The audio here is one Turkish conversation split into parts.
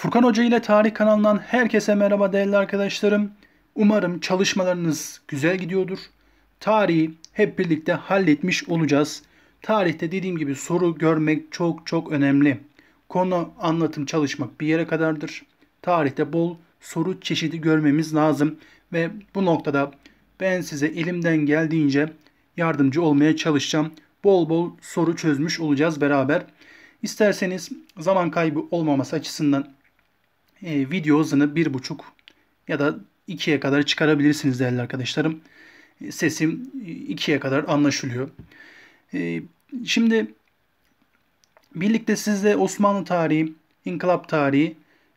Furkan Hoca ile Tarih kanalından herkese merhaba değerli arkadaşlarım. Umarım çalışmalarınız güzel gidiyordur. Tarihi hep birlikte halletmiş olacağız. Tarihte dediğim gibi soru görmek çok çok önemli. Konu anlatım çalışmak bir yere kadardır. Tarihte bol soru çeşidi görmemiz lazım ve bu noktada ben size elimden geldiğince yardımcı olmaya çalışacağım. Bol bol soru çözmüş olacağız beraber. İsterseniz zaman kaybı olmaması açısından e, video hızını 1.5 ya da 2'ye kadar çıkarabilirsiniz değerli arkadaşlarım. E, sesim 2'ye kadar anlaşılıyor. E, şimdi birlikte sizle Osmanlı tarihi, İnkılap tarihi,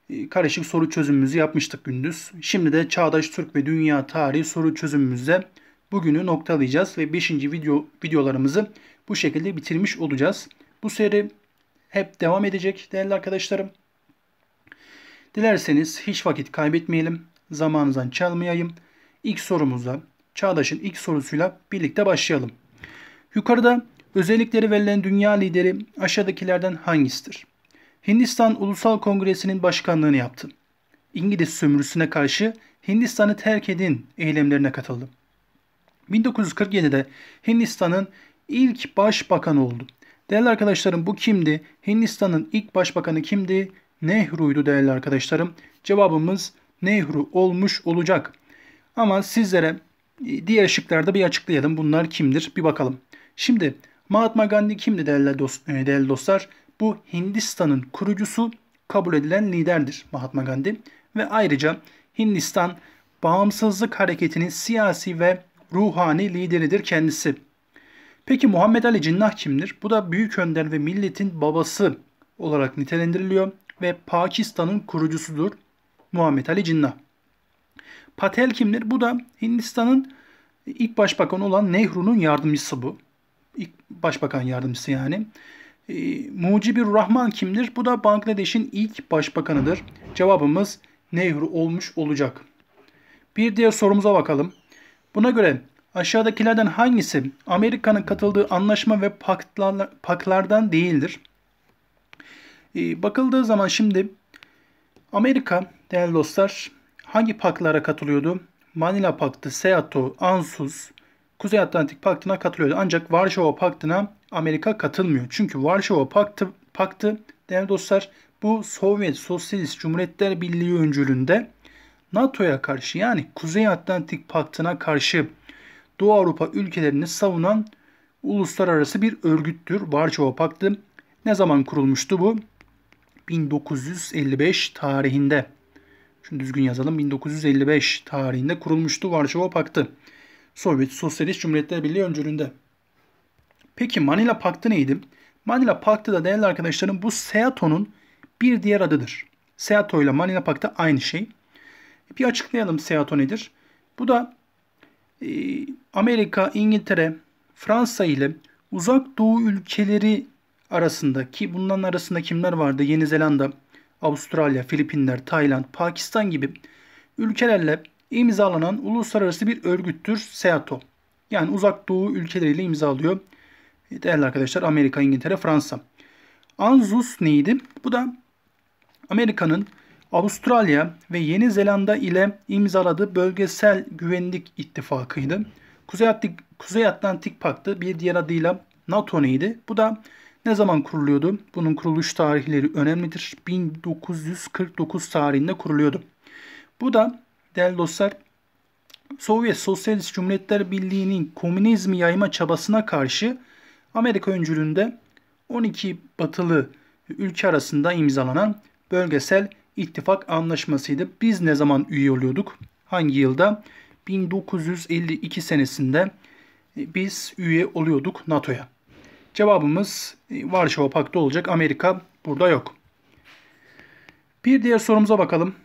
e, karışık soru çözümümüzü yapmıştık gündüz. Şimdi de Çağdaş Türk ve Dünya Tarihi soru çözümümüzde bugünü noktalayacağız ve 5. video videolarımızı bu şekilde bitirmiş olacağız. Bu seri hep devam edecek değerli arkadaşlarım. Dilerseniz hiç vakit kaybetmeyelim. Zamanınızdan çalmayayım. İlk sorumuza Çağdaş'ın ilk sorusuyla birlikte başlayalım. Yukarıda özellikleri verilen dünya lideri aşağıdakilerden hangisidir? Hindistan Ulusal Kongresi'nin başkanlığını yaptı. İngiliz sömürüsüne karşı Hindistan'ı terk edin eylemlerine katıldı. 1947'de Hindistan'ın ilk başbakanı oldu. Değerli arkadaşlarım bu kimdi? Hindistan'ın ilk başbakanı kimdi? Nehru'ydu değerli arkadaşlarım. Cevabımız Nehru olmuş olacak. Ama sizlere e, diğer şıklarda bir açıklayalım. Bunlar kimdir? Bir bakalım. Şimdi Mahatma Gandhi kimdi değerli, dost, e, değerli dostlar? Bu Hindistan'ın kurucusu kabul edilen liderdir Mahatma Gandhi. Ve ayrıca Hindistan bağımsızlık hareketinin siyasi ve ruhani lideridir kendisi. Peki Muhammed Ali Cinnah kimdir? Bu da büyük önder ve milletin babası olarak nitelendiriliyor ve Pakistan'ın kurucusudur Muhammed Ali Jinnah. Patel kimdir? Bu da Hindistan'ın ilk başbakanı olan Nehru'nun yardımcısı bu. İlk başbakan yardımcısı yani. E, Mucibir Rahman kimdir? Bu da Bangladeş'in ilk başbakanıdır. Cevabımız Nehru olmuş olacak. Bir diğer sorumuza bakalım. Buna göre aşağıdakilerden hangisi Amerika'nın katıldığı anlaşma ve paktlardan değildir? Ee, bakıldığı zaman şimdi Amerika değerli dostlar hangi paklara katılıyordu? Manila Paktı, SEATO, ANSUS, Kuzey Atlantik Paktı'na katılıyordu. Ancak Varşova Paktı'na Amerika katılmıyor. Çünkü Varşova Paktı, Paktı değerli dostlar bu Sovyet Sosyalist Cumhuriyetler Birliği öncülüğünde NATO'ya karşı yani Kuzey Atlantik Paktı'na karşı Doğu Avrupa ülkelerini savunan uluslararası bir örgüttür. Varşova Paktı ne zaman kurulmuştu bu? 1955 tarihinde şunu düzgün yazalım 1955 tarihinde kurulmuştu Varşova Paktı. Sovyet Sosyalist Cumhuriyetler Birliği öncülüğünde. Peki Manila Paktı neydi? Manila Paktı da değerli arkadaşlarım bu SEATO'nun bir diğer adıdır. SEATO ile Manila Paktı aynı şey. Bir açıklayalım SEATO nedir? Bu da e, Amerika, İngiltere, Fransa ile uzak doğu ülkeleri arasında ki bunların arasında kimler vardı? Yeni Zelanda, Avustralya, Filipinler, Tayland, Pakistan gibi ülkelerle imzalanan uluslararası bir örgüttür SEATO. Yani uzak doğu ülkeleriyle imzalıyor. E, değerli arkadaşlar Amerika, İngiltere, Fransa. ANZUS neydi? Bu da Amerika'nın Avustralya ve Yeni Zelanda ile imzaladığı Bölgesel Güvenlik ittifakıydı. Kuzey Atlantik, Kuzey Atlantik Paktı bir diğer adıyla NATO neydi? Bu da ne zaman kuruluyordu? Bunun kuruluş tarihleri önemlidir. 1949 tarihinde kuruluyordu. Bu da değerli dostlar Sovyet Sosyalist Cumhuriyetler Birliği'nin komünizmi yayma çabasına karşı Amerika öncülüğünde 12 batılı ülke arasında imzalanan bölgesel ittifak anlaşmasıydı. Biz ne zaman üye oluyorduk? Hangi yılda? 1952 senesinde biz üye oluyorduk NATO'ya. Cevabımız e, Varşova Paktı olacak. Amerika burada yok. Bir diğer sorumuza bakalım.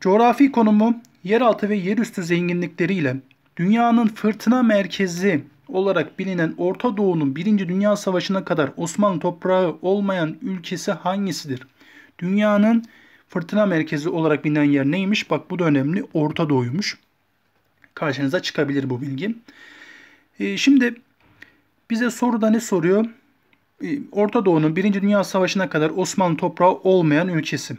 Coğrafi konumu yeraltı ve yerüstü zenginlikleriyle dünyanın fırtına merkezi olarak bilinen Orta Doğu'nun 1. Dünya Savaşı'na kadar Osmanlı toprağı olmayan ülkesi hangisidir? Dünyanın fırtına merkezi olarak bilinen yer neymiş? Bak bu da önemli. Orta Doğu'ymuş. Karşınıza çıkabilir bu bilgi. E, şimdi bize soruda ne soruyor? Ee, Orta Doğu'nun 1. Dünya Savaşı'na kadar Osmanlı toprağı olmayan ülkesi.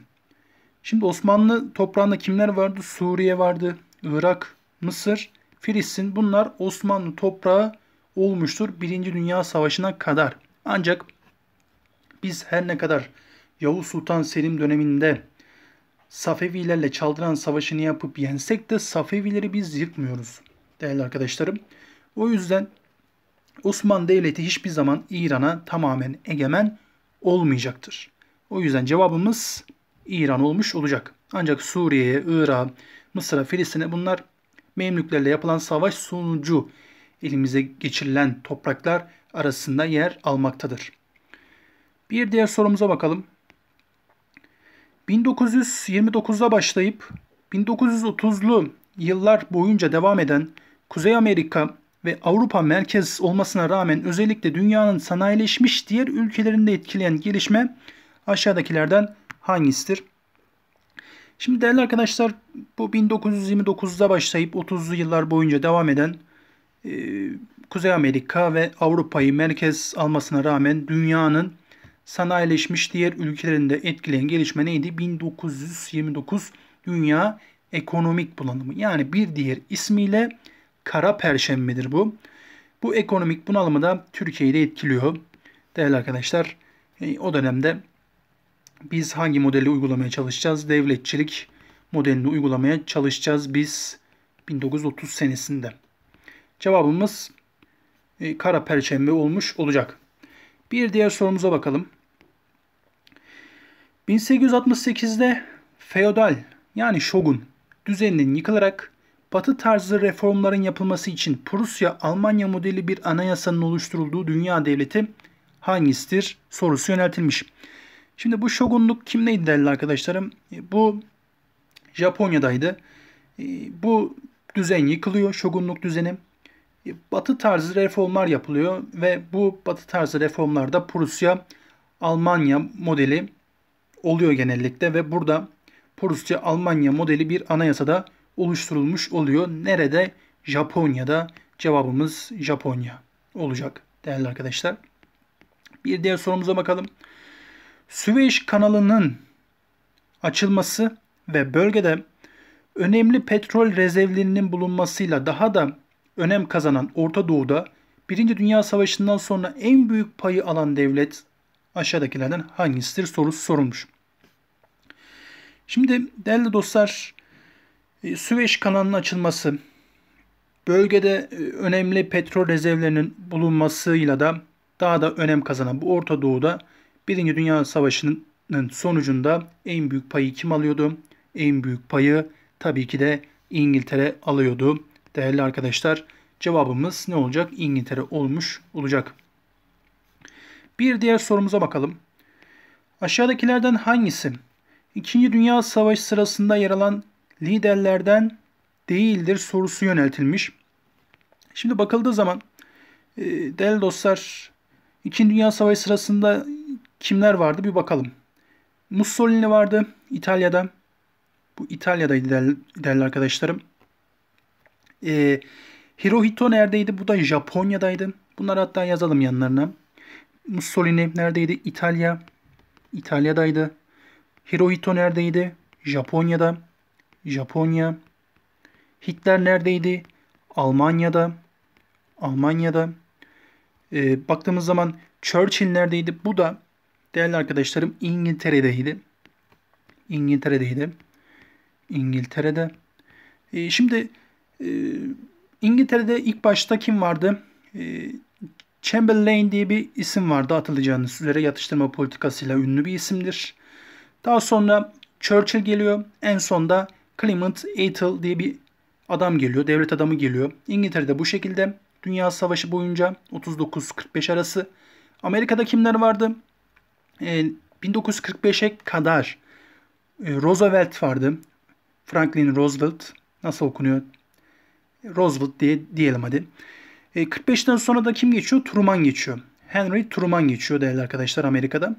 Şimdi Osmanlı toprağında kimler vardı? Suriye vardı, Irak, Mısır, Filistin. Bunlar Osmanlı toprağı olmuştur 1. Dünya Savaşı'na kadar. Ancak biz her ne kadar Yavuz Sultan Selim döneminde Safevilerle Çaldıran Savaşı'nı yapıp yensek de Safevileri biz yıkmıyoruz değerli arkadaşlarım. O yüzden Osman Devleti hiçbir zaman İran'a tamamen egemen olmayacaktır. O yüzden cevabımız İran olmuş olacak. Ancak Suriye'ye, Irak'a, Mısır'a, Filistin'e bunlar Memlüklerle yapılan savaş sonucu elimize geçirilen topraklar arasında yer almaktadır. Bir diğer sorumuza bakalım. 1929'da başlayıp 1930'lu yıllar boyunca devam eden Kuzey Amerika ve Avrupa merkez olmasına rağmen özellikle dünyanın sanayileşmiş diğer ülkelerinde etkileyen gelişme aşağıdakilerden hangisidir? Şimdi değerli arkadaşlar bu 1929'da başlayıp 30'lu yıllar boyunca devam eden e, Kuzey Amerika ve Avrupa'yı merkez almasına rağmen dünyanın sanayileşmiş diğer ülkelerinde etkileyen gelişme neydi? 1929 Dünya Ekonomik Bulanımı yani bir diğer ismiyle kara perşembedir bu. Bu ekonomik bunalımı da Türkiye'yi de etkiliyor. Değerli arkadaşlar e, o dönemde biz hangi modeli uygulamaya çalışacağız? Devletçilik modelini uygulamaya çalışacağız biz 1930 senesinde. Cevabımız e, kara perşembe olmuş olacak. Bir diğer sorumuza bakalım. 1868'de feodal yani şogun düzeninin yıkılarak Batı tarzı reformların yapılması için Prusya-Almanya modeli bir anayasanın oluşturulduğu dünya devleti hangisidir sorusu yöneltilmiş. Şimdi bu şogunluk kim neydi değerli arkadaşlarım? E, bu Japonya'daydı. E, bu düzen yıkılıyor, şogunluk düzeni. E, batı tarzı reformlar yapılıyor ve bu batı tarzı reformlarda Prusya, Almanya modeli oluyor genellikle ve burada Prusya, Almanya modeli bir anayasada oluşturulmuş oluyor. Nerede? Japonya'da. Cevabımız Japonya olacak değerli arkadaşlar. Bir diğer sorumuza bakalım. Süveyş kanalının açılması ve bölgede önemli petrol rezervlerinin bulunmasıyla daha da önem kazanan Orta Doğu'da Birinci Dünya Savaşı'ndan sonra en büyük payı alan devlet aşağıdakilerden hangisidir sorusu sorulmuş. Şimdi değerli dostlar e, Süveyş kanalının açılması, bölgede e, önemli petrol rezervlerinin bulunmasıyla da daha da önem kazanan bu Orta Doğu'da Birinci Dünya Savaşı'nın sonucunda en büyük payı kim alıyordu? En büyük payı tabii ki de İngiltere alıyordu. Değerli arkadaşlar cevabımız ne olacak? İngiltere olmuş olacak. Bir diğer sorumuza bakalım. Aşağıdakilerden hangisi? İkinci Dünya Savaşı sırasında yer alan liderlerden değildir sorusu yöneltilmiş. Şimdi bakıldığı zaman e, değerli dostlar 2. Dünya Savaşı sırasında kimler vardı bir bakalım. Mussolini vardı İtalya'da. Bu İtalya'daydı değerli, değerli arkadaşlarım. E, Hirohito neredeydi? Bu da Japonya'daydı. Bunları hatta yazalım yanlarına. Mussolini neredeydi? İtalya. İtalya'daydı. Hirohito neredeydi? Japonya'da. Japonya. Hitler neredeydi? Almanya'da. Almanya'da. E, baktığımız zaman Churchill neredeydi? Bu da değerli arkadaşlarım İngiltere'deydi. İngiltere'deydi. İngiltere'de. E, şimdi e, İngiltere'de ilk başta kim vardı? E, Chamberlain diye bir isim vardı atılacağınız üzere yatıştırma politikasıyla ünlü bir isimdir. Daha sonra Churchill geliyor. En sonda Clement Eitel diye bir adam geliyor. Devlet adamı geliyor. İngiltere'de bu şekilde. Dünya Savaşı boyunca 39-45 arası. Amerika'da kimler vardı? E, ee, 1945'e kadar e, Roosevelt vardı. Franklin Roosevelt. Nasıl okunuyor? Roosevelt diye diyelim hadi. E, 45'ten sonra da kim geçiyor? Truman geçiyor. Henry Truman geçiyor değerli arkadaşlar Amerika'da.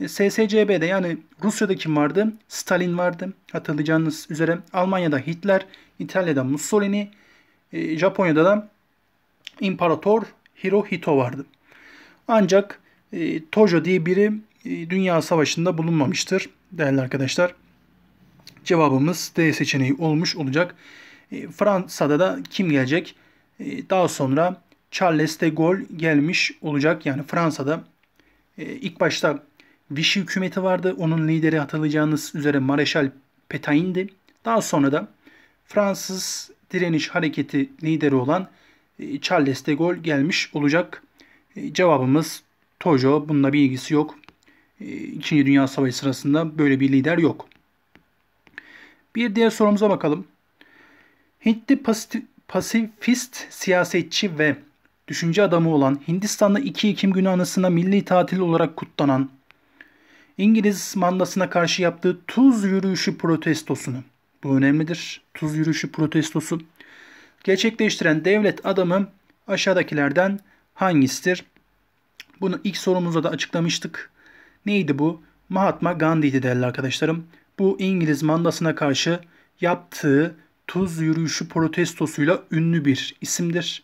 E, SSCB'de yani Rusya'da kim vardı? Stalin vardı. Hatırlayacağınız üzere Almanya'da Hitler, İtalya'da Mussolini, e, Japonya'da da İmparator Hirohito vardı. Ancak e, Tojo diye biri Dünya Savaşı'nda bulunmamıştır değerli arkadaşlar. Cevabımız D seçeneği olmuş olacak. Fransa'da da kim gelecek? Daha sonra Charles de Gaulle gelmiş olacak. Yani Fransa'da ilk başta Vichy hükümeti vardı. Onun lideri hatırlayacağınız üzere Mareşal Petain'di. Daha sonra da Fransız direniş hareketi lideri olan e, Charles de Gaulle gelmiş olacak. E, cevabımız Tojo. Bununla bir ilgisi yok. E, İkinci Dünya Savaşı sırasında böyle bir lider yok. Bir diğer sorumuza bakalım. Hintli pasifist siyasetçi ve düşünce adamı olan Hindistan'da 2 Ekim günü anısına milli tatil olarak kutlanan İngiliz mandasına karşı yaptığı tuz yürüyüşü protestosunu. Bu önemlidir. Tuz yürüyüşü protestosu. Gerçekleştiren devlet adamı aşağıdakilerden hangisidir? Bunu ilk sorumuzda da açıklamıştık. Neydi bu? Mahatma Gandhi'ydi değerli arkadaşlarım. Bu İngiliz mandasına karşı yaptığı tuz yürüyüşü protestosuyla ünlü bir isimdir.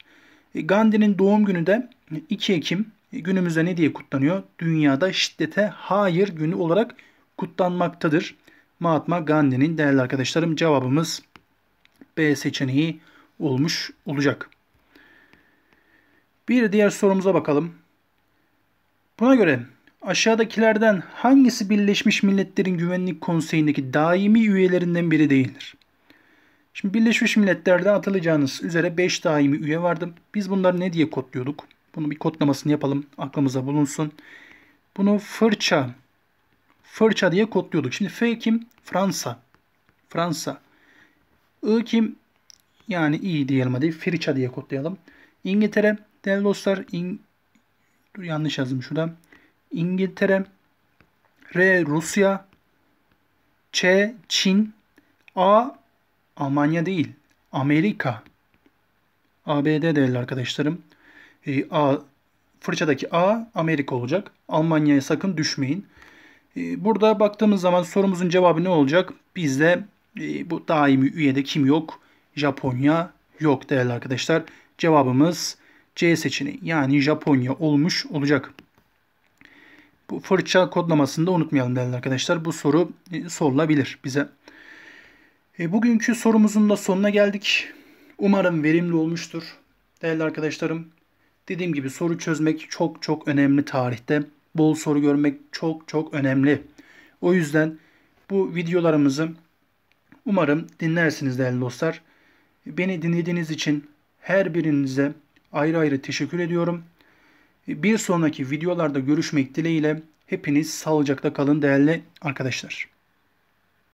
E, Gandhi'nin doğum günü de 2 Ekim günümüzde ne diye kutlanıyor? Dünyada şiddete hayır günü olarak kutlanmaktadır. Mahatma Gandhi'nin değerli arkadaşlarım cevabımız B seçeneği olmuş olacak. Bir diğer sorumuza bakalım. Buna göre aşağıdakilerden hangisi Birleşmiş Milletler'in Güvenlik Konseyi'ndeki daimi üyelerinden biri değildir? Şimdi Birleşmiş Milletler'de atılacağınız üzere 5 daimi üye vardı. Biz bunları ne diye kodluyorduk? Bunu bir kodlamasını yapalım. Aklımıza bulunsun. Bunu fırça. Fırça diye kodluyorduk. Şimdi F kim? Fransa. Fransa. I kim? Yani iyi diyelim hadi. Fırça diye kodlayalım. İngiltere. Değerli dostlar. İng... Dur, yanlış yazdım şurada. İngiltere. R. Rusya. Ç. Çin. A. Almanya değil. Amerika. ABD değerli arkadaşlarım. E, A fırçadaki A Amerika olacak. Almanya'ya sakın düşmeyin. E, burada baktığımız zaman sorumuzun cevabı ne olacak? Bizde e, bu daimi üyede kim yok? Japonya yok değerli arkadaşlar. Cevabımız C seçeneği yani Japonya olmuş olacak. Bu fırça kodlamasını da unutmayalım değerli arkadaşlar. Bu soru e, sorulabilir bize. E, bugünkü sorumuzun da sonuna geldik. Umarım verimli olmuştur. Değerli arkadaşlarım Dediğim gibi soru çözmek çok çok önemli tarihte. Bol soru görmek çok çok önemli. O yüzden bu videolarımızı umarım dinlersiniz değerli dostlar. Beni dinlediğiniz için her birinize ayrı ayrı teşekkür ediyorum. Bir sonraki videolarda görüşmek dileğiyle hepiniz sağlıcakla kalın değerli arkadaşlar.